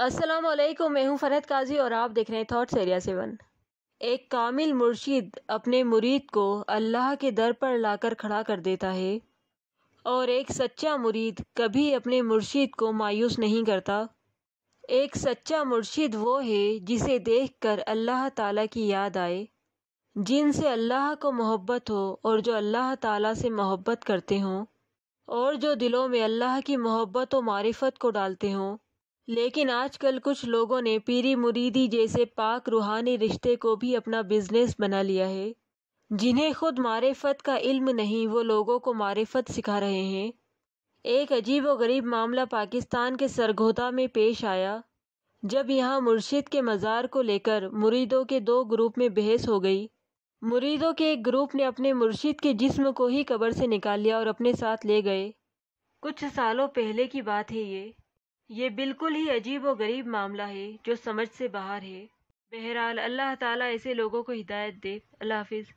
अस्सलाम वालेकुम मैं हूं फरहत काजी और आप देख रहे हैं थॉट्स एरिया सेवन एक कामिल मुर्शिद अपने मुरीद को अल्लाह के दर पर लाकर खड़ा कर देता है और एक सच्चा मुरीद कभी अपने मुर्शिद को मायूस नहीं करता एक सच्चा मुर्शिद वो है जिसे देखकर अल्लाह ताला की याद आए जिनसे अल्लाह को मोहब्बत हो और जो अल्लाह ताला से मोहब्बत करते हों और जो दिलों में अल्लाह की मोहब्बत और मारिफत को डालते हों लेकिन आजकल कुछ लोगों ने पीरी मुरीदी जैसे पाक रूहानी रिश्ते को भी अपना बिजनेस बना लिया है जिन्हें खुद मारेफत का इल्म नहीं वो लोगों को मारेफत सिखा रहे हैं एक अजीब व गरीब मामला पाकिस्तान के सरगोदा में पेश आया जब यहाँ मुर्शिद के मज़ार को लेकर मुरीदों के दो ग्रुप में बहस हो गई मुरीदों के एक ग्रुप ने अपने मुर्शिद के जिस्म को ही कब्र से निकाल लिया और अपने साथ ले गए कुछ सालों पहले की बात है ये ये बिल्कुल ही अजीब और गरीब मामला है जो समझ से बाहर है बहरहाल अल्लाह ताला ऐसे लोगों को हिदायत दे अल्लाह हाफिज़